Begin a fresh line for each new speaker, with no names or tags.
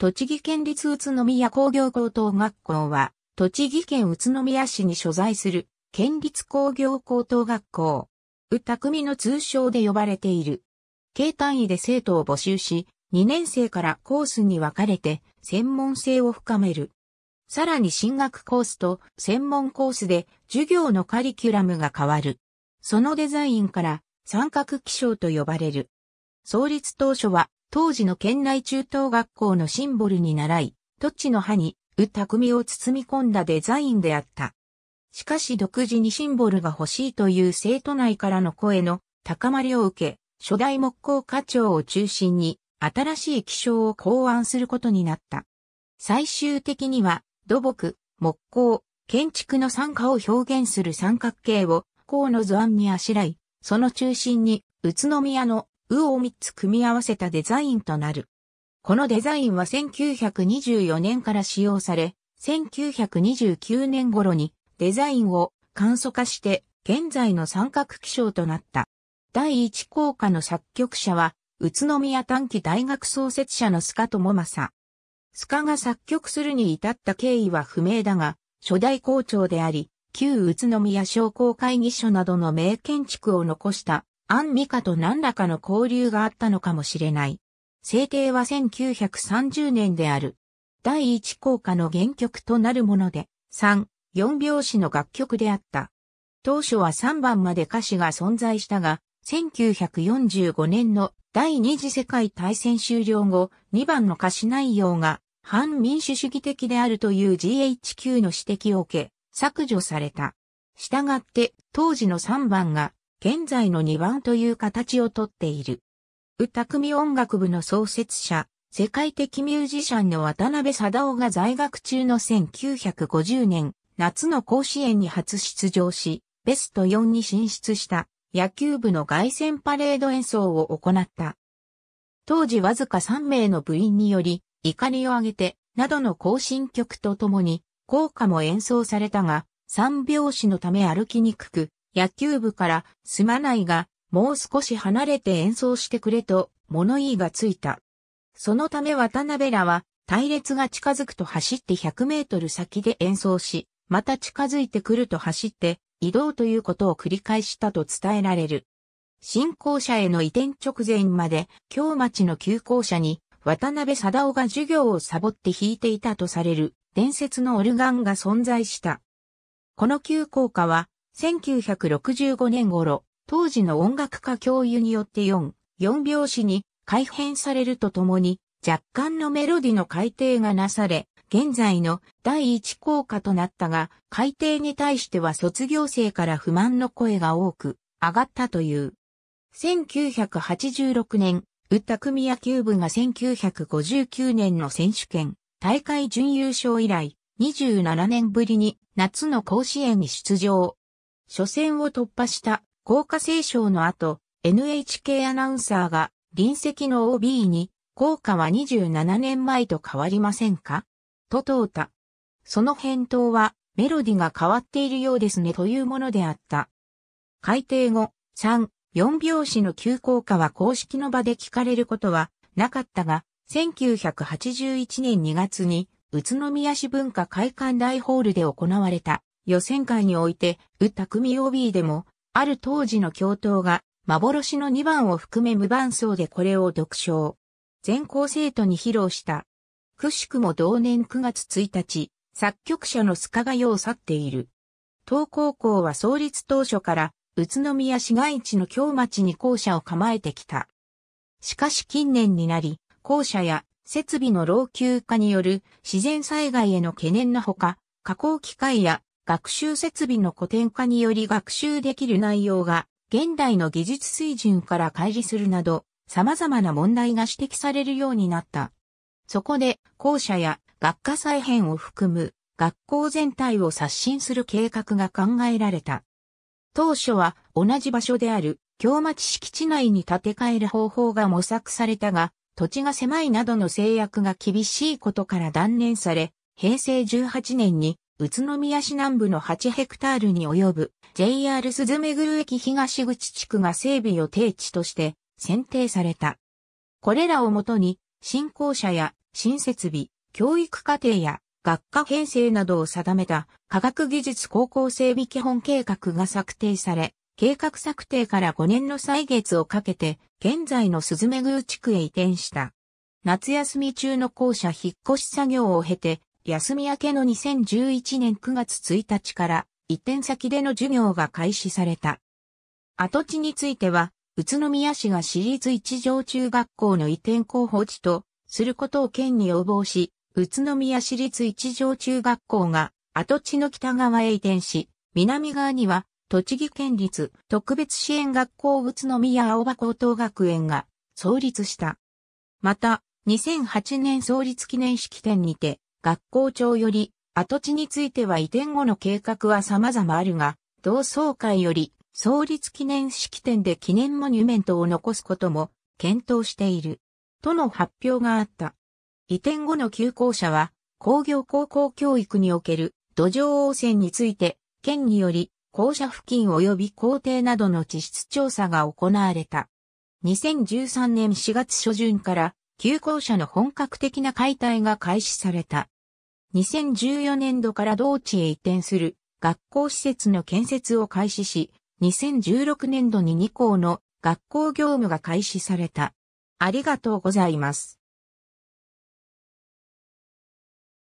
栃木県立宇都宮工業高等学校は、栃木県宇都宮市に所在する県立工業高等学校。宇匠の通称で呼ばれている。軽単位で生徒を募集し、2年生からコースに分かれて専門性を深める。さらに進学コースと専門コースで授業のカリキュラムが変わる。そのデザインから三角気象と呼ばれる。創立当初は当時の県内中等学校のシンボルに習い、土地の葉に、う組を包み込んだデザインであった。しかし独自にシンボルが欲しいという生徒内からの声の高まりを受け、初代木工課長を中心に新しい気象を考案することになった。最終的には土木、木工、建築の参加を表現する三角形を河の図案にあしらい、その中心に宇都宮のウを3つ組み合わせたデザインとなる。このデザインは1924年から使用され、1929年頃にデザインを簡素化して現在の三角気象となった。第一効果の作曲者は、宇都宮短期大学創設者の塚智正。塚が作曲するに至った経緯は不明だが、初代校長であり、旧宇都宮商工会議所などの名建築を残したアンミカと何らかの交流があったのかもしれない。制定は1930年である。第一効果の原曲となるもので、3、4拍子の楽曲であった。当初は3番まで歌詞が存在したが、1945年の第二次世界大戦終了後、2番の歌詞内容が反民主主義的であるという GHQ の指摘を受け、削除された。したがって、当時の3番が現在の2番という形をとっている。宇匠音楽部の創設者、世界的ミュージシャンの渡辺貞夫が在学中の1950年、夏の甲子園に初出場し、ベスト4に進出した野球部の外旋パレード演奏を行った。当時わずか3名の部員により、怒りを上げて、などの行進曲とともに、効果も演奏されたが、三拍子のため歩きにくく、野球部からすまないが、もう少し離れて演奏してくれと物言いがついた。そのため渡辺らは隊列が近づくと走って100メートル先で演奏し、また近づいてくると走って移動ということを繰り返したと伝えられる。新校舎への移転直前まで京町の旧校舎に渡辺貞夫が授業をサボって弾いていたとされる伝説のオルガンが存在した。この旧校歌は1965年頃、当時の音楽家教諭によって4、4拍子に改変されるとともに、若干のメロディの改定がなされ、現在の第一効果となったが、改定に対しては卒業生から不満の声が多く上がったという。1986年、歌組野球部が1959年の選手権、大会準優勝以来、27年ぶりに夏の甲子園に出場。初戦を突破した高架聖賞の後、NHK アナウンサーが隣席の OB に、効果は27年前と変わりませんかと問うた。その返答は、メロディが変わっているようですねというものであった。改定後、3、4拍子の急降下は公式の場で聞かれることはなかったが、1981年2月に宇都宮市文化会館大ホールで行われた予選会において、宇匠 OB でも、ある当時の教頭が、幻の2番を含め無伴奏でこれを独唱。全校生徒に披露した。くしくも同年9月1日、作曲者の須賀が世を去っている。東高校は創立当初から、宇都宮市街地の京町に校舎を構えてきた。しかし近年になり、校舎や設備の老朽化による自然災害への懸念のほか、加工機械や学習設備の古典化により学習できる内容が現代の技術水準から乖離するなど様々な問題が指摘されるようになった。そこで校舎や学科再編を含む学校全体を刷新する計画が考えられた。当初は同じ場所である京町敷地内に建て替える方法が模索されたが、土地が狭いなどの制約が厳しいことから断念され、平成18年に宇都宮市南部の8ヘクタールに及ぶ JR 鈴目黒駅東口地区が整備予定地として選定された。これらをもとに、新校舎や新設備、教育課程や学科編成などを定めた科学技術高校整備基本計画が策定され、計画策定から5年の歳月をかけて、現在の鈴目宮地区へ移転した。夏休み中の校舎引っ越し作業を経て、休み明けの2011年9月1日から移転先での授業が開始された。跡地については、宇都宮市が市立一条中学校の移転候補地とすることを県に要望し、宇都宮市立一条中学校が跡地の北側へ移転し、南側には栃木県立特別支援学校宇都宮青葉高等学園が創立した。また、2008年創立記念式典にて、学校長より、跡地については移転後の計画は様々あるが、同窓会より、創立記念式典で記念モニュメントを残すことも検討している。との発表があった。移転後の休校舎は、工業高校教育における土壌汚染について、県により、校舎付近及び校庭などの地質調査が行われた。2013年4月初旬から旧校舎の本格的な解体が開始された。2014年度から同地へ移転する学校施設の建設を開始し、2016年度に2校の学校業務が開始された。ありがとうございます。